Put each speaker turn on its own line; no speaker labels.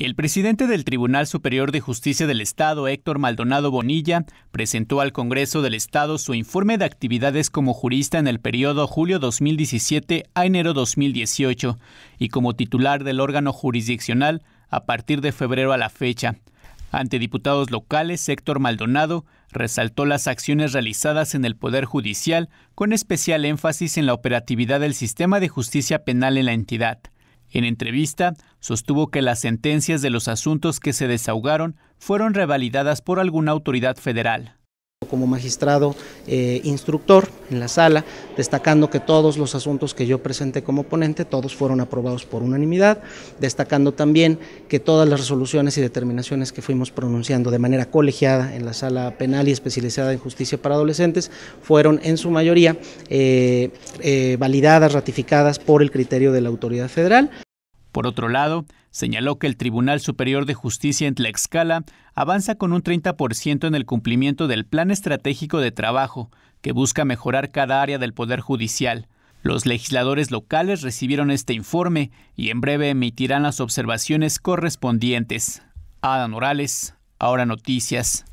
El presidente del Tribunal Superior de Justicia del Estado, Héctor Maldonado Bonilla, presentó al Congreso del Estado su informe de actividades como jurista en el periodo julio 2017 a enero 2018 y como titular del órgano jurisdiccional a partir de febrero a la fecha. Ante diputados locales, Héctor Maldonado resaltó las acciones realizadas en el Poder Judicial con especial énfasis en la operatividad del sistema de justicia penal en la entidad. En entrevista, sostuvo que las sentencias de los asuntos que se desahogaron fueron revalidadas por alguna autoridad federal
como magistrado eh, instructor en la sala, destacando que todos los asuntos que yo presenté como ponente, todos fueron aprobados por unanimidad, destacando también que todas las resoluciones y determinaciones que fuimos pronunciando de manera colegiada en la sala penal y especializada en justicia para adolescentes fueron en su mayoría eh, eh, validadas, ratificadas por el criterio de la autoridad federal.
Por otro lado, señaló que el Tribunal Superior de Justicia en Tlaxcala avanza con un 30% en el cumplimiento del Plan Estratégico de Trabajo, que busca mejorar cada área del Poder Judicial. Los legisladores locales recibieron este informe y en breve emitirán las observaciones correspondientes. Ada Morales, ahora noticias.